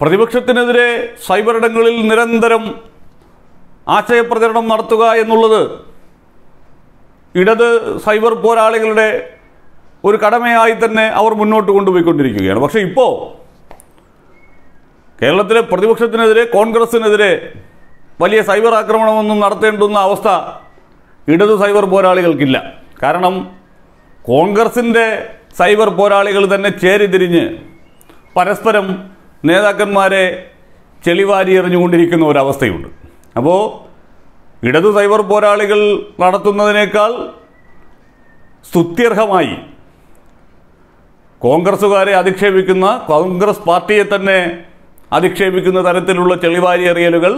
പ്രതിപക്ഷത്തിനെതിരെ cyber ഇടങ്ങളിൽ നിരന്തരം ആശയപ്രചരണം നടത്തുക എന്നുള്ളത് ഇടത് സൈബർ പോരാളികളുടെ ഒരു കടമയായി തന്നെ അവർ മുന്നോട്ട് കൊണ്ടുപോയിക്കൊണ്ടിരിക്കുകയാണ് പക്ഷേ ഇപ്പോൾ കേരളത്തിലെ പ്രതിപക്ഷത്തിനെതിരെ കോൺഗ്രസിനെതിരെ വലിയ സൈബർ ആക്രമണമൊന്നും നടത്തേണ്ടുന്ന അവസ്ഥ ഇടത് സൈബർ പോരാളികൾക്കില്ല കാരണം കോൺഗ്രസിൻ്റെ സൈബർ പോരാളികൾ തന്നെ ചേരിതിരിഞ്ഞ് പരസ്പരം നേതാക്കന്മാരെ ചെളിവാരി എറിഞ്ഞുകൊണ്ടിരിക്കുന്ന ഒരവസ്ഥയുണ്ട് അപ്പോൾ ഇടതു സൈബർ പോരാളികൾ നടത്തുന്നതിനേക്കാൾ സ്തുത്യർഹമായി കോൺഗ്രസ്സുകാരെ അധിക്ഷേപിക്കുന്ന കോൺഗ്രസ് പാർട്ടിയെ തന്നെ അധിക്ഷേപിക്കുന്ന തരത്തിലുള്ള ചെളിവാരി എറിയലുകൾ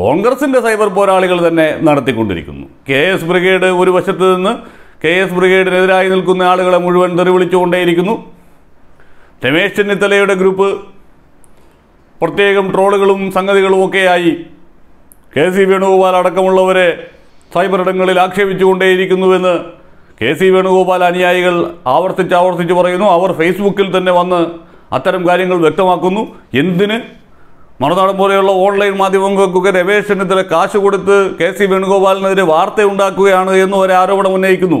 കോൺഗ്രസിൻ്റെ സൈബർ പോരാളികൾ തന്നെ നടത്തിക്കൊണ്ടിരിക്കുന്നു കെ എസ് ബ്രിഗേഡ് ഒരു വശത്ത് നിന്ന് കെ എസ് ബ്രിഗേഡിനെതിരായി നിൽക്കുന്ന ആളുകളെ മുഴുവൻ തെറിവിളിച്ചുകൊണ്ടേയിരിക്കുന്നു രമേശ് ചെന്നിത്തലയുടെ ഗ്രൂപ്പ് പ്രത്യേകം ട്രോളുകളും സംഗതികളും ഒക്കെയായി കെ സി വേണുഗോപാൽ അടക്കമുള്ളവരെ സൈബർ ഇടങ്ങളിൽ ആക്ഷേപിച്ചുകൊണ്ടേയിരിക്കുന്നുവെന്ന് കെ സി വേണുഗോപാൽ അനുയായികൾ ആവർത്തിച്ച് ആവർത്തിച്ച് പറയുന്നു അവർ ഫേസ്ബുക്കിൽ തന്നെ വന്ന് അത്തരം കാര്യങ്ങൾ വ്യക്തമാക്കുന്നു എന്തിന് മറുനാടൻ പോലെയുള്ള ഓൺലൈൻ മാധ്യമങ്ങൾക്കൊക്കെ രവേശനത്തിൽ കാശ് കൊടുത്ത് കെ സി വേണുഗോപാലിനെതിരെ ഉണ്ടാക്കുകയാണ് എന്ന് ഒരു ആരോപണം ഉന്നയിക്കുന്നു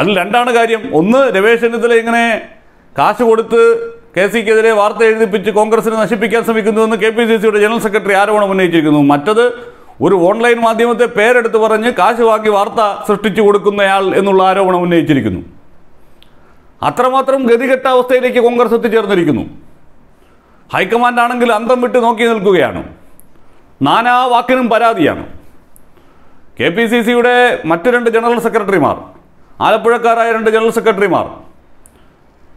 അതിൽ രണ്ടാണ് കാര്യം ഒന്ന് രവേശനത്തിൽ ഇങ്ങനെ കാശ് കൊടുത്ത് കെ സിക്കെതിരെ വാർത്ത എഴുതിപ്പിച്ച് കോൺഗ്രസിനെ നശിപ്പിക്കാൻ ശ്രമിക്കുന്നുവെന്ന് കെ പി സി സിയുടെ ജനറൽ സെക്രട്ടറി ആരോപണം ഉന്നയിച്ചിരിക്കുന്നു മറ്റത് ഒരു ഓൺലൈൻ മാധ്യമത്തെ പേരെടുത്ത് പറഞ്ഞ് കാശ് വാക്കി വാർത്ത സൃഷ്ടിച്ചു കൊടുക്കുന്നയാൾ എന്നുള്ള ആരോപണം ഉന്നയിച്ചിരിക്കുന്നു അത്രമാത്രം ഗതികെട്ട അവസ്ഥയിലേക്ക് കോൺഗ്രസ് എത്തിച്ചേർന്നിരിക്കുന്നു ഹൈക്കമാൻഡ് ആണെങ്കിൽ അന്തം വിട്ട് നോക്കി നിൽക്കുകയാണ് നാനാ വാക്കിനും പരാതിയാണ് കെ പി സി സിയുടെ മറ്റു രണ്ട് ജനറൽ സെക്രട്ടറിമാർ ആലപ്പുഴക്കാരായ രണ്ട് ജനറൽ സെക്രട്ടറിമാർ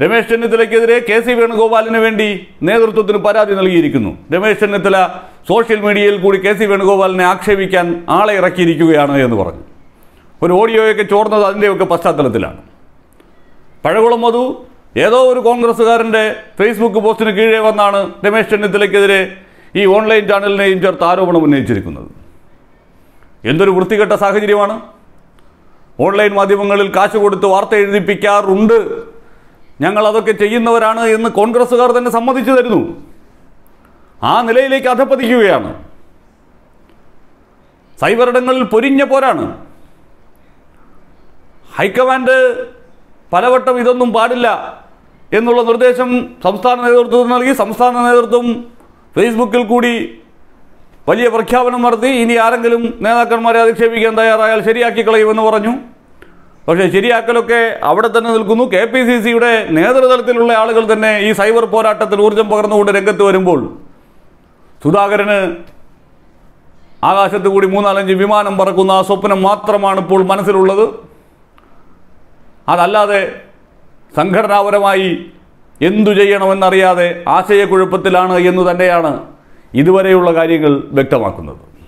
രമേശ് ചെന്നിത്തലയ്ക്കെതിരെ കെ സി വേണുഗോപാലിന് വേണ്ടി നേതൃത്വത്തിന് പരാതി നൽകിയിരിക്കുന്നു രമേശ് ചെന്നിത്തല സോഷ്യൽ മീഡിയയിൽ കൂടി കെ സി വേണുഗോപാലിനെ ആക്ഷേപിക്കാൻ ആളെ ഇറക്കിയിരിക്കുകയാണ് എന്ന് പറഞ്ഞു ഒരു ഓഡിയോയൊക്കെ ചോർന്നത് അതിൻ്റെയൊക്കെ പശ്ചാത്തലത്തിലാണ് പഴകുളം മധു ഏതോ ഒരു കോൺഗ്രസ്സുകാരൻ്റെ ഫേസ്ബുക്ക് പോസ്റ്റിന് കീഴേ വന്നാണ് രമേശ് ചെന്നിത്തലയ്ക്കെതിരെ ഈ ഓൺലൈൻ ചാനലിനെയും ചേർത്ത് ആരോപണം ഉന്നയിച്ചിരിക്കുന്നത് എന്തൊരു വൃത്തികെട്ട സാഹചര്യമാണ് ഓൺലൈൻ മാധ്യമങ്ങളിൽ കാശ് കൊടുത്ത് വാർത്ത എഴുതിപ്പിക്കാറുണ്ട് ഞങ്ങൾ അതൊക്കെ ചെയ്യുന്നവരാണ് എന്ന് കോൺഗ്രസ്സുകാർ തന്നെ സമ്മതിച്ചു തരുന്നു ആ നിലയിലേക്ക് അധപ്പതിക്കുകയാണ് സൈബറിടങ്ങളിൽ പൊരിഞ്ഞ പോരാണ് ഹൈക്കമാൻഡ് പലവട്ടം ഇതൊന്നും പാടില്ല എന്നുള്ള നിർദ്ദേശം സംസ്ഥാന നേതൃത്വത്തിന് നൽകി സംസ്ഥാന നേതൃത്വം ഫേസ്ബുക്കിൽ കൂടി വലിയ പ്രഖ്യാപനം നടത്തി ഇനി ആരെങ്കിലും നേതാക്കന്മാരെ അധിക്ഷേപിക്കാൻ തയ്യാറായാൽ ശരിയാക്കി കളയുമെന്ന് പറഞ്ഞു പക്ഷേ ശരിയാക്കലൊക്കെ അവിടെ തന്നെ നിൽക്കുന്നു കെ പി സി സിയുടെ നേതൃതലത്തിലുള്ള ആളുകൾ തന്നെ ഈ സൈബർ പോരാട്ടത്തിൽ ഊർജ്ജം പകർന്നുകൊണ്ട് രംഗത്ത് വരുമ്പോൾ സുധാകരന് ആകാശത്ത് കൂടി മൂന്നാലഞ്ച് വിമാനം പറക്കുന്ന ആ സ്വപ്നം മാത്രമാണ് ഇപ്പോൾ മനസ്സിലുള്ളത് അതല്ലാതെ സംഘടനാപരമായി എന്തു ചെയ്യണമെന്നറിയാതെ ആശയക്കുഴപ്പത്തിലാണ് എന്ന് തന്നെയാണ് ഇതുവരെയുള്ള കാര്യങ്ങൾ വ്യക്തമാക്കുന്നത്